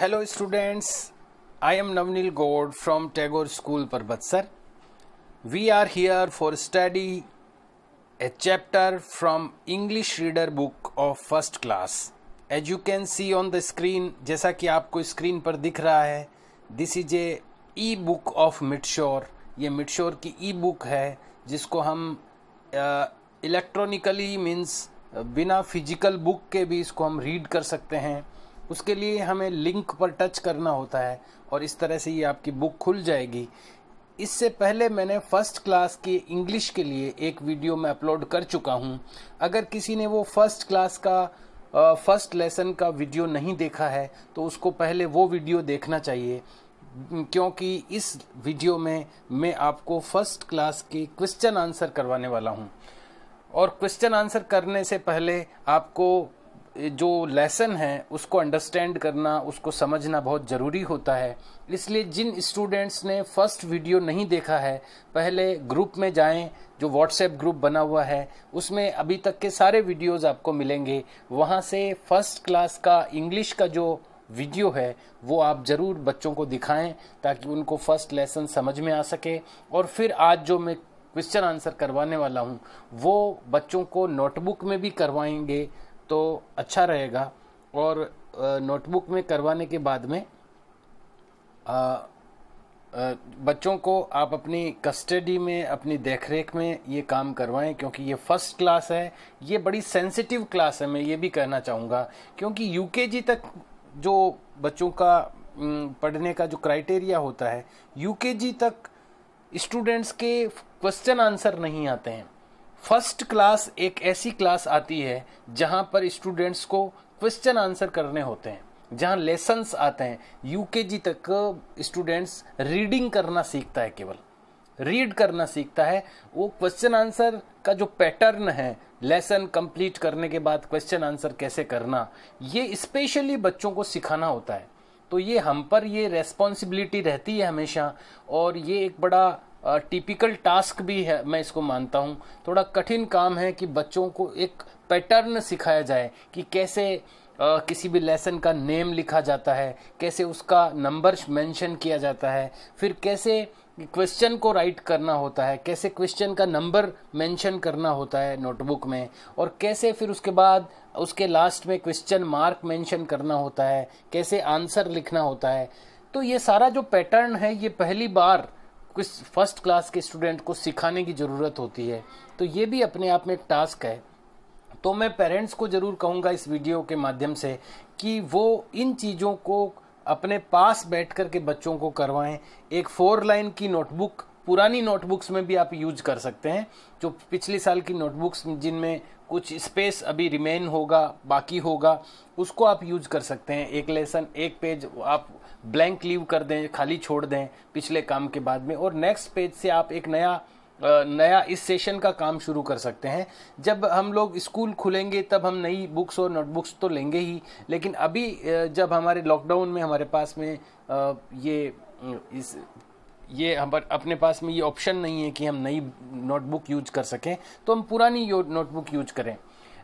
hello students I am Navneel Gaud from Tagore school Parbatsar we are here for study a chapter from English reader book of first class as you can see on the screen जैसा कि आपको screen पर दिख रहा है this is a e book of Midsure ये Midsure की e book है जिसको हम इलेक्ट्रॉनिकली uh, मीन्स बिना फिजिकल बुक के भी इसको हम रीड कर सकते हैं उसके लिए हमें लिंक पर टच करना होता है और इस तरह से ये आपकी बुक खुल जाएगी इससे पहले मैंने फर्स्ट क्लास की इंग्लिश के लिए एक वीडियो मैं अपलोड कर चुका हूँ अगर किसी ने वो फर्स्ट क्लास का फर्स्ट लेसन का वीडियो नहीं देखा है तो उसको पहले वो वीडियो देखना चाहिए क्योंकि इस वीडियो में मैं आपको फर्स्ट क्लास के क्वेश्चन आंसर करवाने वाला हूँ और क्वेश्चन आंसर करने से पहले आपको जो लेसन है उसको अंडरस्टैंड करना उसको समझना बहुत ज़रूरी होता है इसलिए जिन स्टूडेंट्स ने फर्स्ट वीडियो नहीं देखा है पहले ग्रुप में जाएं जो व्हाट्सएप ग्रुप बना हुआ है उसमें अभी तक के सारे वीडियोस आपको मिलेंगे वहाँ से फर्स्ट क्लास का इंग्लिश का जो वीडियो है वो आप ज़रूर बच्चों को दिखाएं ताकि उनको फर्स्ट लेसन समझ में आ सके और फिर आज जो मैं क्वेश्चन आंसर करवाने वाला हूँ वो बच्चों को नोटबुक में भी करवाएंगे तो अच्छा रहेगा और नोटबुक में करवाने के बाद में आ, बच्चों को आप अपनी कस्टडी में अपनी देखरेख में ये काम करवाएं क्योंकि ये फर्स्ट क्लास है ये बड़ी सेंसिटिव क्लास है मैं ये भी कहना चाहूँगा क्योंकि यूकेजी तक जो बच्चों का पढ़ने का जो क्राइटेरिया होता है यूकेजी तक स्टूडेंट्स के क्वेश्चन आंसर नहीं आते हैं फर्स्ट क्लास एक ऐसी क्लास आती है जहां पर स्टूडेंट्स को क्वेश्चन आंसर करने होते हैं जहां लेसन्स आते हैं यूकेजी तक स्टूडेंट्स रीडिंग करना सीखता है केवल रीड करना सीखता है वो क्वेश्चन आंसर का जो पैटर्न है लेसन कंप्लीट करने के बाद क्वेश्चन आंसर कैसे करना ये स्पेशली बच्चों को सिखाना होता है तो ये हम पर ये रेस्पॉन्सिबिलिटी रहती है हमेशा और ये एक बड़ा टिपिकल टास्क भी है मैं इसको मानता हूँ थोड़ा कठिन काम है कि बच्चों को एक पैटर्न सिखाया जाए कि कैसे आ, किसी भी लेसन का नेम लिखा जाता है कैसे उसका नंबर मेंशन किया जाता है फिर कैसे क्वेश्चन को राइट करना होता है कैसे क्वेश्चन का नंबर मेंशन करना होता है नोटबुक में और कैसे फिर उसके बाद उसके लास्ट में क्वेश्चन मार्क मेंशन करना होता है कैसे आंसर लिखना होता है तो ये सारा जो पैटर्न है ये पहली बार किस फर्स्ट क्लास के स्टूडेंट को सिखाने की ज़रूरत होती है तो ये भी अपने आप में एक टास्क है तो मैं पेरेंट्स को ज़रूर कहूँगा इस वीडियो के माध्यम से कि वो इन चीज़ों को अपने पास बैठ कर के बच्चों को करवाएं एक फोर लाइन की नोटबुक पुरानी नोटबुक्स में भी आप यूज कर सकते हैं जो पिछले साल की नोटबुक्स जिनमें कुछ स्पेस अभी रिमेन होगा बाकी होगा उसको आप यूज कर सकते हैं एक लेसन एक पेज आप ब्लैंक लीव कर दें खाली छोड़ दें पिछले काम के बाद में और नेक्स्ट पेज से आप एक नया नया इस सेशन का काम शुरू कर सकते हैं जब हम लोग स्कूल खुलेंगे तब हम नई बुक्स और नोटबुक्स तो लेंगे ही लेकिन अभी जब हमारे लॉकडाउन में हमारे पास में ये इस ये हम अपने पास में ये ऑप्शन नहीं है कि हम नई नोटबुक यूज कर सकें तो हम पुरानी नोटबुक यूज करें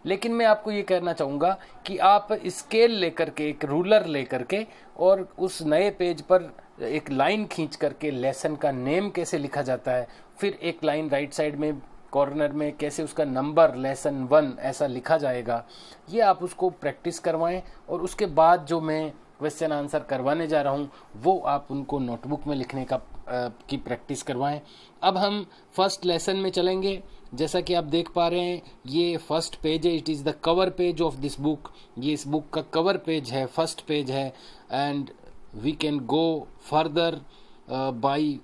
लेकिन मैं आपको ये कहना चाहूँगा कि आप स्केल लेकर के एक रूलर लेकर के और उस नए पेज पर एक लाइन खींच करके लेसन का नेम कैसे लिखा जाता है फिर एक लाइन राइट साइड में कॉर्नर में कैसे उसका नंबर लेसन वन ऐसा लिखा जाएगा ये आप उसको प्रैक्टिस करवाएं और उसके बाद जो मैं क्वेश्चन आंसर करवाने जा रहा हूँ वो आप उनको नोटबुक में लिखने का की प्रैक्टिस करवाएं अब हम फर्स्ट लेसन में चलेंगे जैसा कि आप देख पा रहे हैं ये फर्स्ट पेज है it is the cover page of this book ये इस बुक का कवर पेज है फर्स्ट पेज है and we can go further by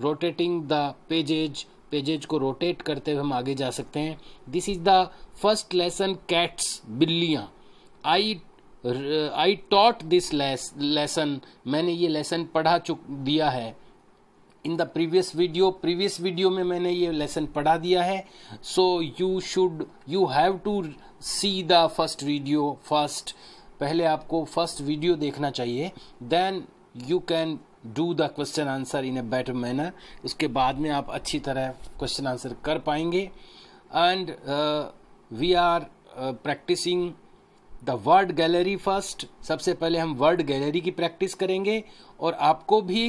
rotating the pages pages को रोटेट करते हुए हम आगे जा सकते हैं this is the first lesson cats बिल्लियाँ I I taught this lesson मैंने ये लेसन पढ़ा चुक दिया है in the previous video previous video में मैंने ये लेसन पढ़ा दिया है so you should you have to see the first video first पहले आपको फर्स्ट वीडियो देखना चाहिए then you can do the question answer in a better manner उसके बाद में आप अच्छी तरह क्वेश्चन आंसर कर पाएंगे and we are practicing the word gallery first सबसे पहले हम वर्ड गैलरी की प्रैक्टिस करेंगे और आपको भी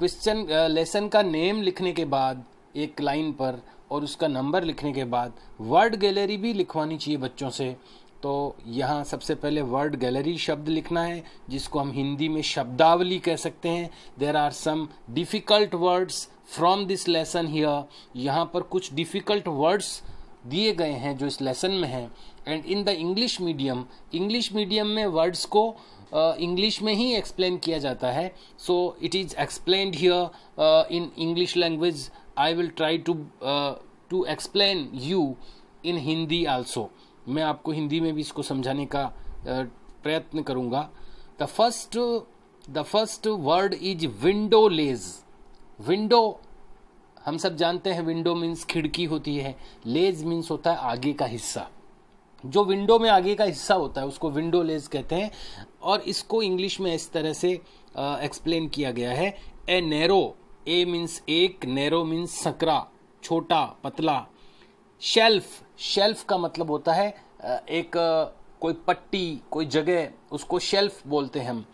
क्वेश्चन लेसन का नेम लिखने के बाद एक लाइन पर और उसका नंबर लिखने के बाद वर्ड गैलरी भी लिखवानी चाहिए बच्चों से तो यहाँ सबसे पहले वर्ड गैलरी शब्द लिखना है जिसको हम हिंदी में शब्दावली कह सकते हैं there are some difficult words from this lesson here यहाँ पर कुछ डिफ़िकल्ट वर्ड्स दिए गए हैं जो इस लेसन में हैं and in the English medium English medium में वर्ड्स को इंग्लिश uh, में ही एक्सप्लेन किया जाता है so it is explain here in English language I will try to to explain you in Hindi also मैं आपको हिंदी में भी इसको समझाने का uh, प्रयत्न करूँगा the first the first word is window ledge window हम सब जानते हैं विंडो मीन्स खिड़की होती है लेज मीन्स होता है आगे का हिस्सा जो विंडो में आगे का हिस्सा होता है उसको विंडो लेस कहते हैं और इसको इंग्लिश में इस तरह से एक्सप्लेन किया गया है ए नैरो ए मीन्स एक नैरो मीन्स सकरा छोटा पतला शेल्फ शेल्फ का मतलब होता है एक कोई पट्टी कोई जगह उसको शेल्फ बोलते हैं हम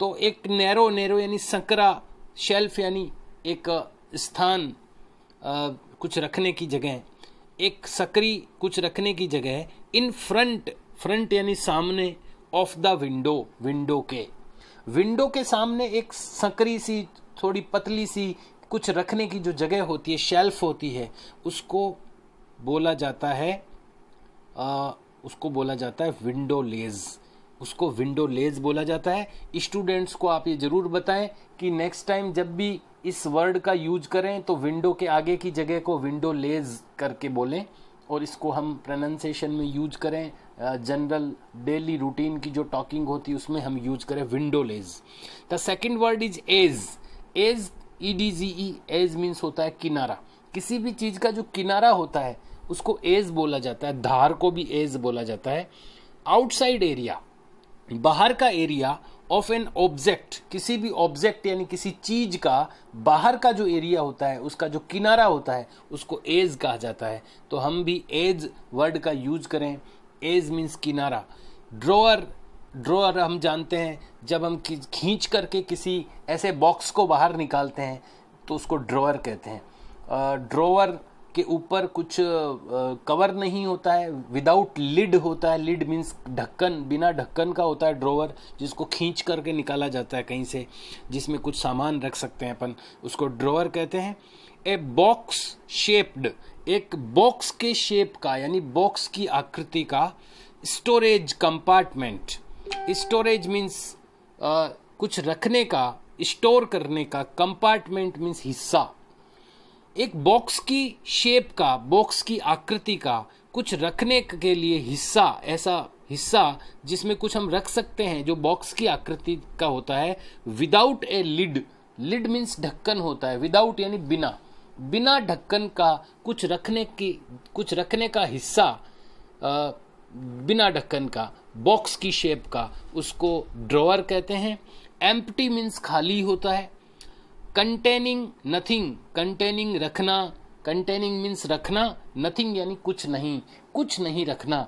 तो एक नैरो नैरो यानी सकरा शेल्फ यानी एक स्थान कुछ रखने की जगह एक सकरी कुछ रखने की जगह है इन फ्रंट फ्रंट यानी सामने ऑफ द विंडो विंडो के विंडो के सामने एक सकरी सी थोड़ी पतली सी कुछ रखने की जो जगह होती है शेल्फ होती है उसको बोला जाता है आ, उसको बोला जाता है विंडो लेज़ उसको विंडो लेज बोला जाता है स्टूडेंट्स को आप ये ज़रूर बताएं कि नेक्स्ट टाइम जब भी इस वर्ड का यूज करें तो विंडो के आगे की जगह को विंडो लेज करके बोलें और इसको हम प्रोनाउंसिएशन में यूज करें जनरल डेली रूटीन की जो टॉकिंग होती है उसमें हम यूज करें window ledge the second word is edge edge E D G E edge means होता है किनारा किसी भी चीज़ का जो किनारा होता है उसको एज बोला जाता है धार को भी एज बोला जाता है आउटसाइड एरिया बाहर का एरिया ऑफ एन ऑब्जेक्ट किसी भी ऑब्जेक्ट यानी किसी चीज का बाहर का जो एरिया होता है उसका जो किनारा होता है उसको एज कहा जाता है तो हम भी एज वर्ड का यूज करें एज मीन्स किनारा ड्रोअर ड्रोअर हम जानते हैं जब हम खींच करके किसी ऐसे बॉक्स को बाहर निकालते हैं तो उसको ड्रोअर कहते हैं ड्रोअर uh, के ऊपर कुछ कवर नहीं होता है विदाउट लिड होता है लिड मीन्स ढक्कन बिना ढक्कन का होता है ड्रोवर जिसको खींच करके निकाला जाता है कहीं से जिसमें कुछ सामान रख सकते हैं अपन उसको ड्रोवर कहते हैं ए बॉक्स शेप्ड एक बॉक्स के शेप का यानी बॉक्स की आकृति का स्टोरेज कंपार्टमेंट स्टोरेज मीन्स कुछ रखने का स्टोर करने का कंपार्टमेंट मीन्स हिस्सा एक बॉक्स की शेप का बॉक्स की आकृति का कुछ रखने के लिए हिस्सा ऐसा हिस्सा जिसमें कुछ हम रख सकते हैं जो बॉक्स की आकृति का होता है without a lid lid means ढक्कन होता है विदाउट यानी बिना बिना ढक्कन का कुछ रखने की कुछ रखने का हिस्सा आ, बिना ढक्कन का बॉक्स की शेप का उसको ड्रॉअर कहते हैं एम्प्टी मीन्स खाली होता है कंटेनिंग नथिंग कंटेनिंग रखना कंटेनिंग मीन्स रखना नथिंग यानी कुछ नहीं कुछ नहीं रखना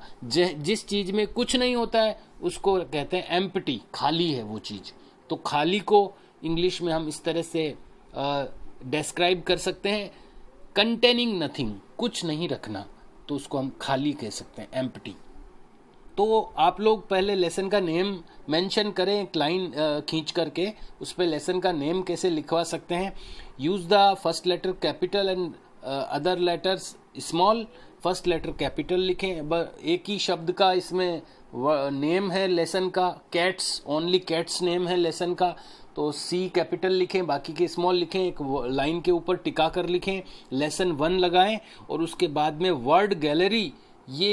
जिस चीज़ में कुछ नहीं होता है उसको कहते हैं एम्पटी खाली है वो चीज़ तो खाली को इंग्लिश में हम इस तरह से डिस्क्राइब कर सकते हैं कंटेनिंग नथिंग कुछ नहीं रखना तो उसको हम खाली कह सकते हैं एम्पटी तो आप लोग पहले लेसन का नेम मेंशन करें एक लाइन खींच करके उस पर लेसन का नेम कैसे लिखवा सकते हैं use the first letter capital and other letters small first letter capital लिखें एक ही शब्द का इसमें नेम है लेसन का कैट्स ओनली कैट्स नेम है लेसन का तो सी कैपिटल लिखें बाकी के स्मॉल लिखें एक लाइन के ऊपर टिका कर लिखें लेसन वन लगाएं और उसके बाद में वर्ड गैलरी ये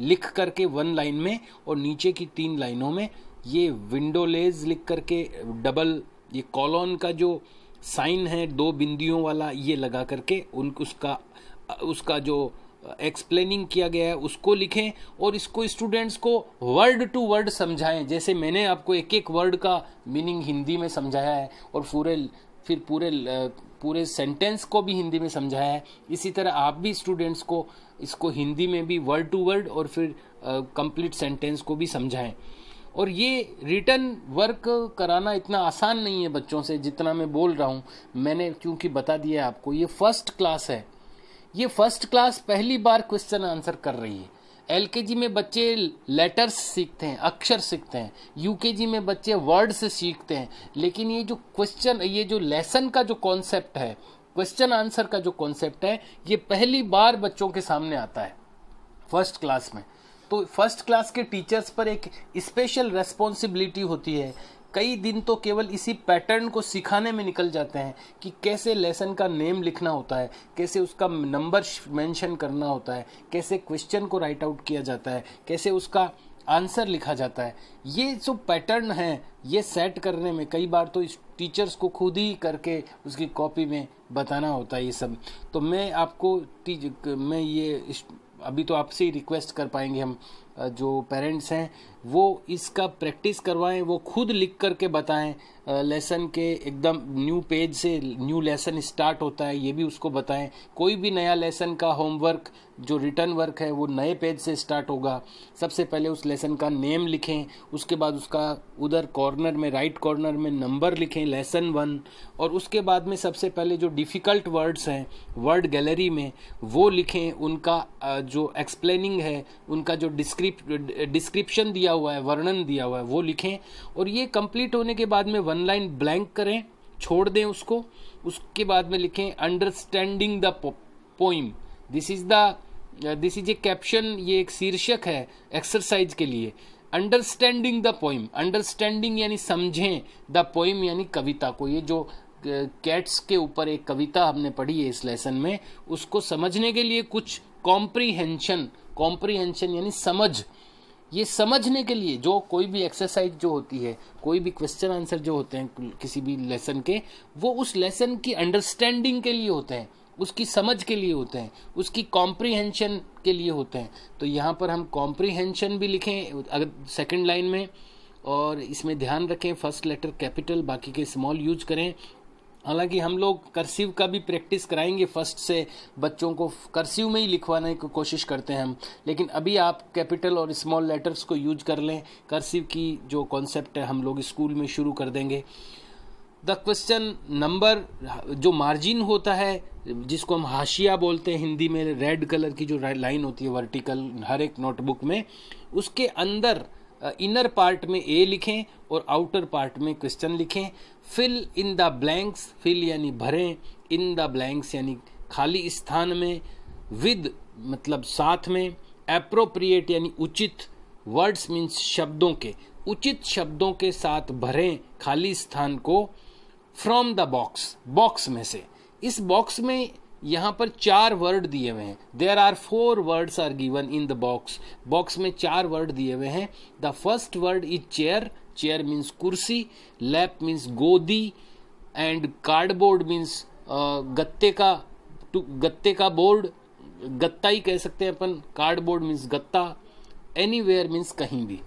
लिख करके वन लाइन में और नीचे की तीन लाइनों में ये विंडोलेज लिख करके डबल ये कॉलोन का जो साइन है दो बिंदियों वाला ये लगा करके उन उसका उसका जो एक्सप्लेनिंग किया गया है उसको लिखें और इसको स्टूडेंट्स को वर्ड टू वर्ड समझाएं जैसे मैंने आपको एक एक वर्ड का मीनिंग हिंदी में समझाया है और पूरे फिर पूरे पूरे सेंटेंस को भी हिंदी में समझाया है इसी तरह आप भी स्टूडेंट्स को इसको हिंदी में भी वर्ड टू वर्ड और फिर कंप्लीट सेंटेंस को भी समझाएं और ये रिटर्न वर्क कराना इतना आसान नहीं है बच्चों से जितना मैं बोल रहा हूँ मैंने क्योंकि बता दिया आपको ये फर्स्ट क्लास है ये फर्स्ट क्लास पहली बार क्वेश्चन आंसर कर रही है एल में बच्चे लेटर्स सीखते हैं अक्षर सीखते हैं यू में बच्चे वर्ड्स सीखते हैं लेकिन ये जो क्वेश्चन ये जो लेसन का जो कॉन्सेप्ट है क्वेश्चन आंसर का जो कॉन्सेप्ट है ये पहली बार बच्चों के सामने आता है फर्स्ट क्लास में तो फर्स्ट क्लास के टीचर्स पर एक स्पेशल रेस्पॉन्सिबिलिटी होती है कई दिन तो केवल इसी पैटर्न को सिखाने में निकल जाते हैं कि कैसे लेसन का नेम लिखना होता है कैसे उसका नंबर मेंशन करना होता है कैसे क्वेश्चन को राइट आउट किया जाता है कैसे उसका आंसर लिखा जाता है ये जो पैटर्न है ये सेट करने में कई बार तो इस टीचर्स को खुद ही करके उसकी कॉपी में बताना होता है ये सब तो मैं आपको मैं ये अभी तो आपसे ही रिक्वेस्ट कर पाएंगे हम जो पेरेंट्स हैं वो इसका प्रैक्टिस करवाएं वो खुद लिख करके बताएं लेसन के एकदम न्यू पेज से न्यू लेसन स्टार्ट होता है ये भी उसको बताएं कोई भी नया लेसन का होमवर्क जो रिटर्न वर्क है वो नए पेज से स्टार्ट होगा सबसे पहले उस लेसन का नेम लिखें उसके बाद उसका उधर कॉर्नर में राइट कॉर्नर में नंबर लिखें लेसन वन और उसके बाद में सबसे पहले जो डिफ़िकल्ट वर्ड्स हैं वर्ड गैलरी में वो लिखें उनका जो एक्सप्लेनिंग है उनका जो डिस्क्रिप डिस्क्रिप्शन दिया हुआ है वर्णन दिया हुआ है वो लिखें और ये कंप्लीट होने के बाद में वन लाइन ब्लैंक करें छोड़ दें उसको उसके बाद में लिखें understanding the poem this is the this is a caption ये एक शीर्षक है एक्सरसाइज के लिए अंडरस्टैंडिंग द पोइम अंडरस्टैंडिंग यानी समझें द पोइम यानी कविता को ये जो कैट्स के ऊपर एक कविता हमने पढ़ी है इस लेसन में उसको समझने के लिए कुछ कॉम्प्रीहेंशन कॉम्प्रीहेंशन यानी समझ ये समझने के लिए जो कोई भी एक्सरसाइज जो होती है कोई भी क्वेश्चन आंसर जो होते हैं किसी भी लेसन के वो उस लेसन की अंडरस्टैंडिंग के लिए होते हैं उसकी समझ के लिए होते हैं उसकी कॉम्प्रीहेंशन के लिए होते हैं तो यहाँ पर हम कॉम्प्रीहेंशन भी लिखें अगर सेकेंड लाइन में और इसमें ध्यान रखें फर्स्ट लेटर कैपिटल बाकी के स्मॉल यूज करें हालांकि हम लोग कर्सिव का भी प्रैक्टिस कराएंगे फर्स्ट से बच्चों को कर्सिव में ही लिखवाने की कोशिश करते हैं हम लेकिन अभी आप कैपिटल और स्मॉल लेटर्स को यूज कर लें कर्सिव की जो कॉन्सेप्ट है हम लोग स्कूल में शुरू कर देंगे द क्वेश्चन नंबर जो मार्जिन होता है जिसको हम हाशिया बोलते हैं हिंदी में रेड कलर की जो लाइन होती है वर्टिकल हर एक नोटबुक में उसके अंदर इनर पार्ट में ए लिखें और आउटर पार्ट में क्वेश्चन लिखें fill in the blanks fill यानी भरें इन द ब्लैंक्स यानी खाली स्थान में विद मतलब साथ में अप्रोप्रिएट यानी उचित वर्ड्स मीन्स शब्दों के उचित शब्दों के साथ भरें खाली स्थान को फ्रॉम द बॉक्स बॉक्स में से इस बॉक्स में यहाँ पर चार वर्ड दिए हुए हैं there are four words are given in the box box में चार वर्ड दिए हुए हैं the first word is chair chair means कुर्सी लैप मीन्स गोदी एंड कार्डबोर्ड मीन्स गत्ते का गत्ते का बोर्ड गत्ता ही कह सकते हैं अपन कार्डबोर्ड मीन्स गत्ता एनी वेयर मीन्स कहीं भी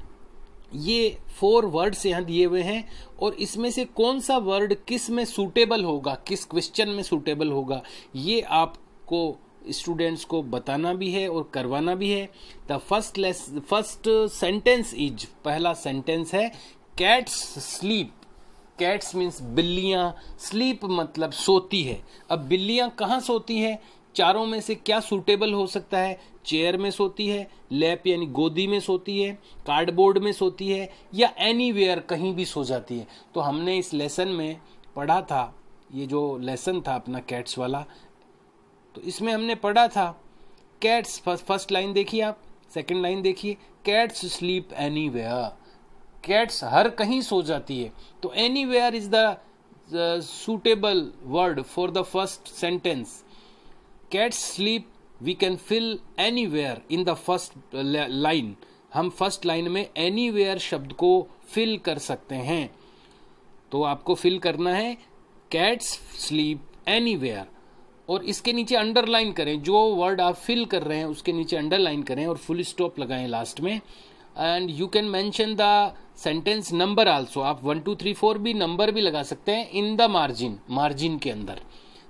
ये फोर वर्ड्स यहाँ दिए हुए हैं और इसमें से कौन सा वर्ड किस में सूटेबल होगा किस क्वेश्चन में सूटेबल होगा ये आपको स्टूडेंट्स को बताना भी है और करवाना भी है the first less first sentence is पहला सेंटेंस है कैट्स स्लीप कैट्स मीन्स बिल्लियाँ स्लीप मतलब सोती है अब बिल्लियाँ कहाँ सोती हैं चारों में से क्या सूटेबल हो सकता है चेयर में सोती है लैप यानी गोदी में सोती है कार्डबोर्ड में सोती है या एनी कहीं भी सो जाती है तो हमने इस लेसन में पढ़ा था ये जो लेसन था अपना कैट्स वाला तो इसमें हमने पढ़ा था कैट्स फर्स्ट लाइन देखिए आप सेकंड लाइन देखिए कैट्स स्लीप एनी कैट्स हर कहीं सो जाती है तो anywhere is the suitable word for the first sentence cats sleep we can fill anywhere in the first line हम फर्स्ट लाइन में एनी वेयर शब्द को फिल कर सकते हैं तो आपको फिल करना है कैट्स स्लीप एनी वेयर और इसके नीचे अंडरलाइन करें जो वर्ड आप फिल कर रहे हैं उसके नीचे अंडरलाइन करें और फुल स्टॉप लगाएं लास्ट में and you can mention the sentence number also आप वन टू थ्री फोर भी नंबर भी लगा सकते हैं इन द मार्जिन मार्जिन के अंदर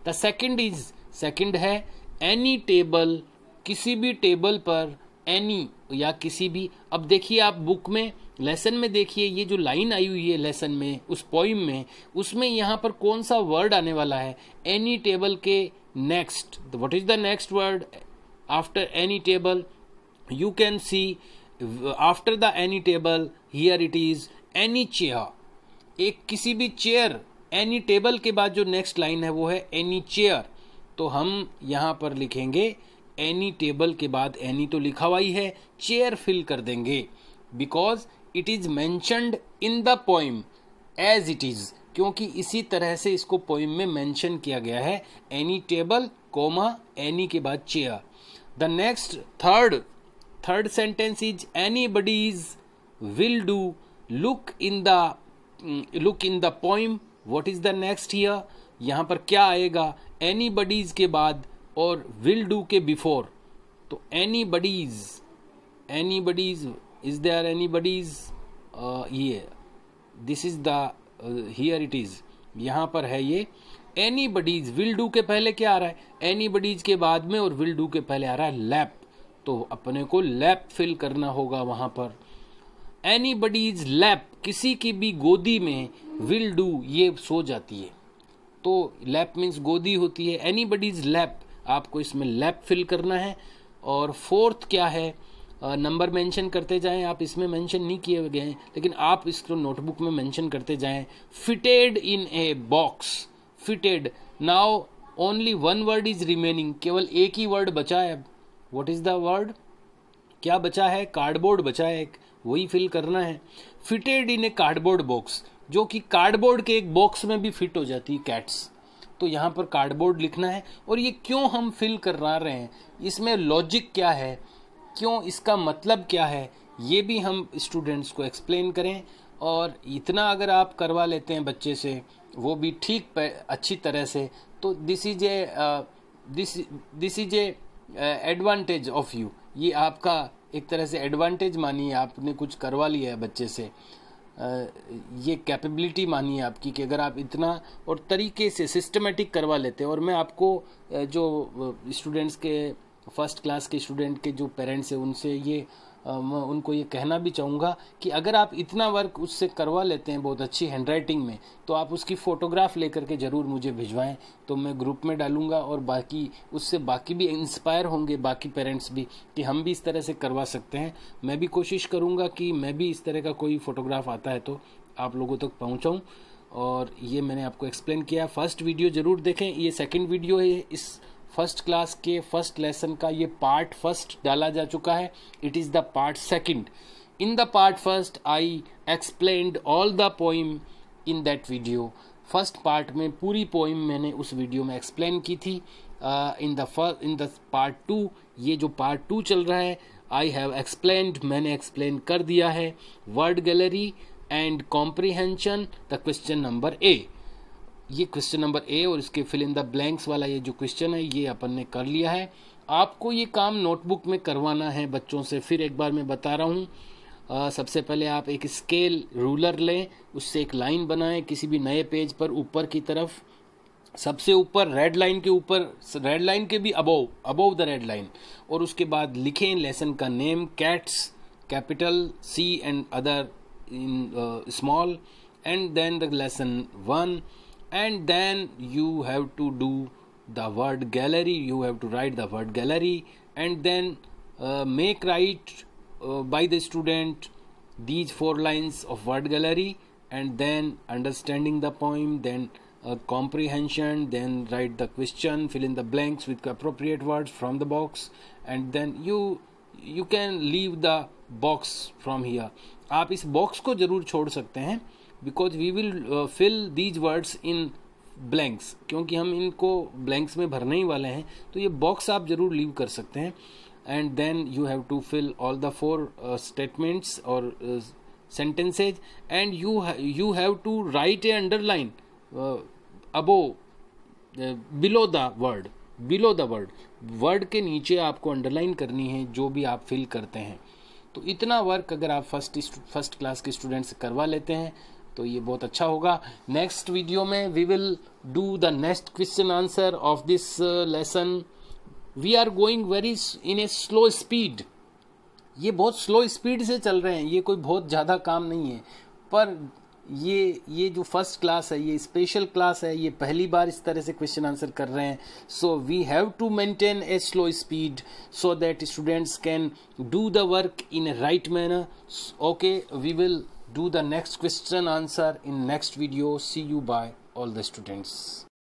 द सेकेंड इज सेकेंड है एनी टेबल किसी भी टेबल पर एनी या किसी भी अब देखिए आप बुक में लेसन में देखिए ये जो लाइन आई हुई है लेसन में उस पोइम में उसमें यहाँ पर कौन सा वर्ड आने वाला है एनी टेबल के next what is the next word after any table you can see after the any table here it is any chair एक किसी भी चेयर एनी टेबल के बाद जो नेक्स्ट लाइन है वो है एनी चेयर तो हम यहाँ पर लिखेंगे एनी टेबल के बाद एनी तो लिखा हुआ ही है चेयर फिल कर देंगे because it is mentioned in the poem as it is क्योंकि इसी तरह से इसको पोइम में मेंशन किया गया है एनी टेबल कोमा एनी के बाद chair the next third third sentence is any buddies will do look in the look in the poem what is the next year यहाँ पर क्या आएगा एनी बडीज़ के बाद और विल डू के बिफोर तो any buddies any buddies is they are any buddies ये this is the here it is यहाँ पर है ये एनी बडीज़ विल डू के पहले क्या आ रहा है एनी बडीज़ के बाद में और विल डू के पहले आ रहा है लैप तो अपने को लैप फिल करना होगा वहाँ पर एनी बडीज लैप किसी की भी गोदी में विल डू ये सो जाती है तो लैप मीन्स गोदी होती है एनी बडीज लैप आपको इसमें लैप फिल करना है और फोर्थ क्या है नंबर uh, मेंशन करते जाएं आप इसमें मेंशन नहीं किए गए हैं लेकिन आप इसको नोटबुक में मेंशन करते जाएं fitted in a box fitted now only one word is remaining केवल एक ही वर्ड बचा है what what is the word क्या बचा है कार्डबोर्ड बचा है एक वही फिल करना है fitted in a cardboard box जो कि कार्डबोर्ड के एक बॉक्स में भी फिट हो जाती है कैट्स तो यहाँ पर कार्डबोर्ड लिखना है और ये क्यों हम फिल करवा रहे हैं इसमें लॉजिक क्या है क्यों इसका मतलब क्या है ये भी हम स्टूडेंट्स को एक्सप्लेन करें और इतना अगर आप करवा लेते हैं बच्चे से वो भी ठीक अच्छी तरह से तो this is a this this is a advantage of you ये आपका एक तरह से एडवांटेज मानिए आपने कुछ करवा लिया है बच्चे से ये कैपेबिलिटी मानी है आपकी कि अगर आप इतना और तरीके से सिस्टमेटिक करवा लेते हैं और मैं आपको जो स्टूडेंट्स के फर्स्ट क्लास के स्टूडेंट के जो पेरेंट्स हैं उनसे ये मैं उनको ये कहना भी चाहूँगा कि अगर आप इतना वर्क उससे करवा लेते हैं बहुत अच्छी हैंडराइटिंग में तो आप उसकी फ़ोटोग्राफ लेकर के ज़रूर मुझे भिजवाएं तो मैं ग्रुप में डालूंगा और बाकी उससे बाकी भी इंस्पायर होंगे बाकी पेरेंट्स भी कि हम भी इस तरह से करवा सकते हैं मैं भी कोशिश करूँगा कि मैं भी इस तरह का कोई फ़ोटोग्राफ आता है तो आप लोगों तक पहुँचाऊँ और ये मैंने आपको एक्सप्लेन किया फर्स्ट वीडियो ज़रूर देखें ये सेकेंड वीडियो है इस फर्स्ट क्लास के फर्स्ट लेसन का ये पार्ट फर्स्ट डाला जा चुका है it is the part second in the part first I explained all the poem in that video first part में पूरी पोइम मैंने उस वीडियो में एक्सप्लेन की थी in the first in the part two ये जो पार्ट टू चल रहा है आई हैव एक्सप्लेन मैंने एक्सप्लेन कर दिया है word gallery and comprehension the question number A ये क्वेश्चन नंबर ए और इसके फिल इन द ब्लैंक्स वाला ये जो क्वेश्चन है ये अपन ने कर लिया है आपको ये काम नोटबुक में करवाना है बच्चों से फिर एक बार मैं बता रहा हूँ सबसे पहले आप एक स्केल रूलर लें उससे एक लाइन बनाएं किसी भी नए पेज पर ऊपर की तरफ सबसे ऊपर रेड लाइन के ऊपर रेड लाइन के भी above above the red line और उसके बाद लिखें लेसन का name cats capital C and other in small and then the lesson one and then you have to do the word gallery you have to write the word gallery and then uh, make write uh, by the student these four lines of word gallery and then understanding the poem then uh, comprehension then write the question fill in the blanks with appropriate words from the box and then you you can leave the box from here आप इस box को ज़रूर छोड़ सकते हैं because we will fill these words in blanks क्योंकि हम इनको ब्लैंक्स में भरने ही वाले हैं तो ये बॉक्स आप ज़रूर लीव कर सकते हैं and then you have to fill all the four statements और sentences and you you have to write a underline above below the word below the word word के नीचे आपको अंडरलाइन करनी है जो भी आप फिल करते हैं तो इतना वर्क अगर आप फर्स्ट फर्स्ट क्लास के स्टूडेंट से करवा लेते हैं तो ये बहुत अच्छा होगा नेक्स्ट वीडियो में we will do the next question answer of this lesson we are going very in a slow speed ये बहुत स्लो स्पीड से चल रहे हैं ये कोई बहुत ज़्यादा काम नहीं है पर ये ये जो फर्स्ट क्लास है ये स्पेशल क्लास है ये पहली बार इस तरह से क्वेश्चन आंसर कर रहे हैं so we have to maintain a slow speed so that students can do the work in a right manner okay we will do the next question answer in next video see you bye all the students